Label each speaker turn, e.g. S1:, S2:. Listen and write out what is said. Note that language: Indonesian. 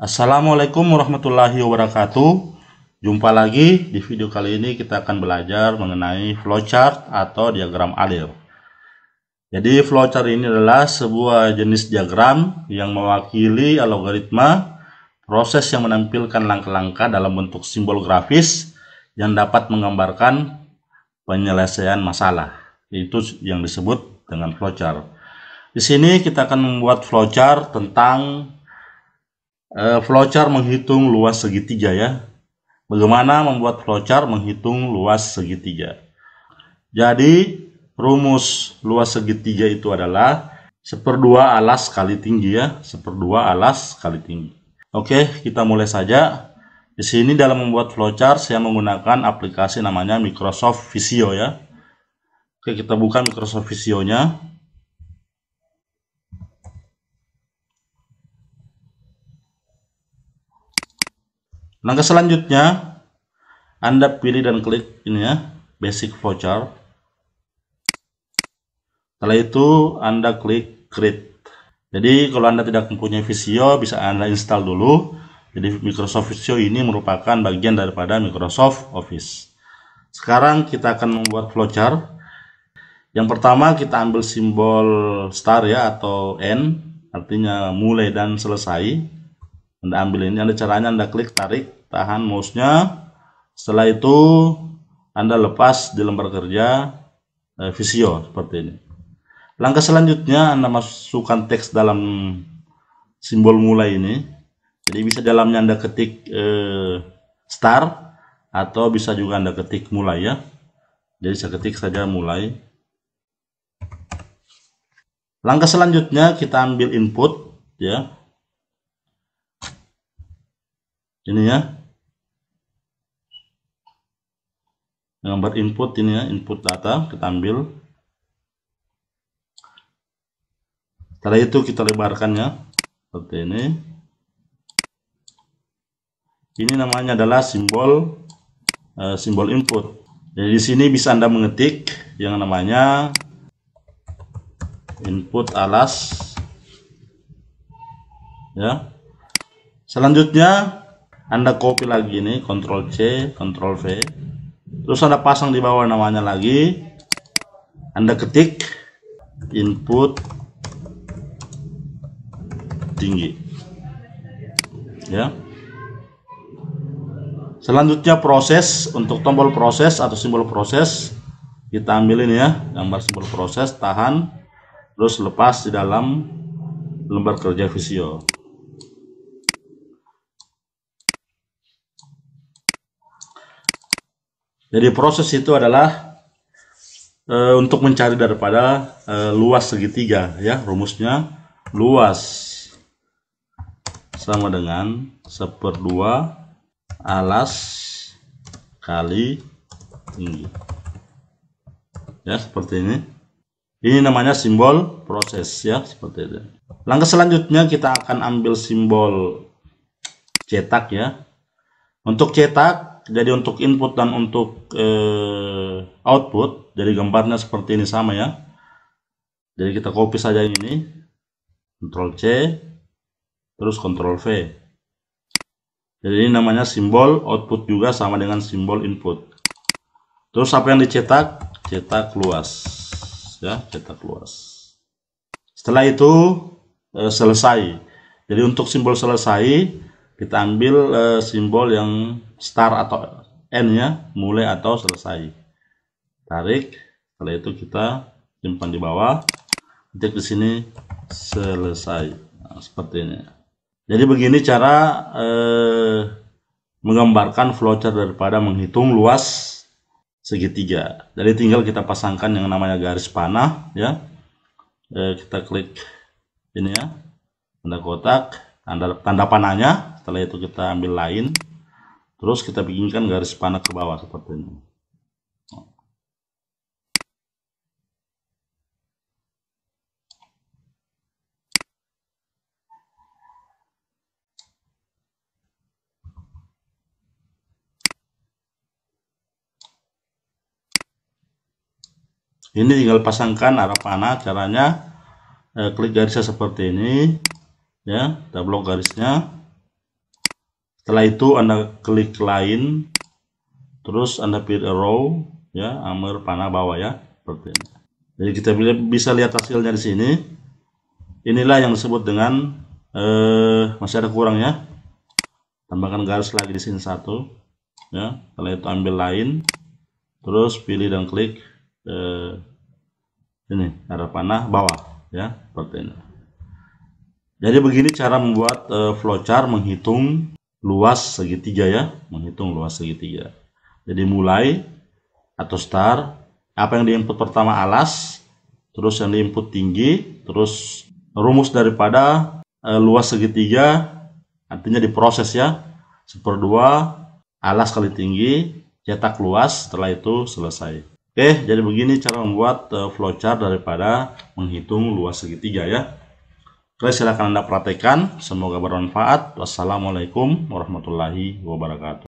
S1: Assalamualaikum warahmatullahi wabarakatuh. Jumpa lagi di video kali ini kita akan belajar mengenai flowchart atau diagram alir. Jadi flowchart ini adalah sebuah jenis diagram yang mewakili algoritma proses yang menampilkan langkah-langkah dalam bentuk simbol grafis yang dapat menggambarkan penyelesaian masalah. Itu yang disebut dengan flowchart. Di sini kita akan membuat flowchart tentang Eh, flowchart menghitung luas segitiga ya. Bagaimana membuat flowchart menghitung luas segitiga? Jadi rumus luas segitiga itu adalah seperdua alas kali tinggi ya, seperdua alas kali tinggi. Oke, kita mulai saja. Di sini dalam membuat flowchart saya menggunakan aplikasi namanya Microsoft Visio ya. Oke, kita buka Microsoft Visio-nya. Langkah selanjutnya, Anda pilih dan klik ini ya, basic voucher. Setelah itu, Anda klik create. Jadi, kalau Anda tidak mempunyai Visio, bisa Anda install dulu. Jadi, Microsoft Visio ini merupakan bagian daripada Microsoft Office. Sekarang kita akan membuat flowchart. Yang pertama kita ambil simbol star ya atau N, artinya mulai dan selesai. Anda ambil ini, Anda caranya Anda klik, tarik, tahan mouse-nya. Setelah itu Anda lepas di lembar kerja eh, Visio seperti ini. Langkah selanjutnya Anda masukkan teks dalam simbol mulai ini. Jadi bisa dalamnya Anda ketik eh, star atau bisa juga Anda ketik mulai ya. Jadi saya ketik saja mulai. Langkah selanjutnya kita ambil input ya ini ya gambar input ini ya input data kita ambil setelah itu kita lebarkan ya seperti ini ini namanya adalah simbol uh, simbol input jadi di sini bisa anda mengetik yang namanya input alas ya selanjutnya anda copy lagi ini Ctrl C, Ctrl V. Terus Anda pasang di bawah namanya lagi. Anda ketik input tinggi. Ya. Selanjutnya proses untuk tombol proses atau simbol proses kita ambilin ya gambar simbol proses tahan terus lepas di dalam lembar kerja visio. Jadi proses itu adalah e, untuk mencari daripada e, luas segitiga ya rumusnya luas sama dengan seperdua alas kali tinggi ya seperti ini ini namanya simbol proses ya seperti itu langkah selanjutnya kita akan ambil simbol cetak ya untuk cetak jadi untuk input dan untuk eh, output jadi gambarnya seperti ini sama ya jadi kita copy saja ini Ctrl C terus Ctrl V jadi ini namanya simbol output juga sama dengan simbol input terus apa yang dicetak cetak luas ya cetak luas setelah itu eh, selesai jadi untuk simbol selesai kita ambil e, simbol yang start atau N nya mulai atau selesai tarik setelah itu kita simpan di bawah Klik di sini selesai nah, seperti ini jadi begini cara e, menggambarkan flowchart daripada menghitung luas segitiga jadi tinggal kita pasangkan yang namanya garis panah ya e, kita klik ini ya tanda kotak tanda, tanda panahnya setelah itu kita ambil lain terus kita bikinkan garis panah ke bawah seperti ini ini tinggal pasangkan arah panah caranya eh, klik garisnya seperti ini ya kita blok garisnya setelah itu anda klik lain, terus anda pilih row ya amir panah bawah ya seperti ini jadi kita bisa lihat hasilnya di sini inilah yang disebut dengan eh, masih ada kurang ya tambahkan garis lagi di sini satu ya setelah itu ambil lain, terus pilih dan klik eh, ini arah panah bawah ya seperti ini jadi begini cara membuat uh, flowchart menghitung luas segitiga ya, menghitung luas segitiga. Jadi mulai atau start, apa yang diinput pertama alas, terus yang diinput tinggi, terus rumus daripada e, luas segitiga artinya diproses ya. Seperdua alas kali tinggi, cetak luas, setelah itu selesai. Oke, jadi begini cara membuat e, flowchart daripada menghitung luas segitiga ya. Oke, silakan Anda praktekkan. Semoga bermanfaat. Wassalamualaikum warahmatullahi wabarakatuh.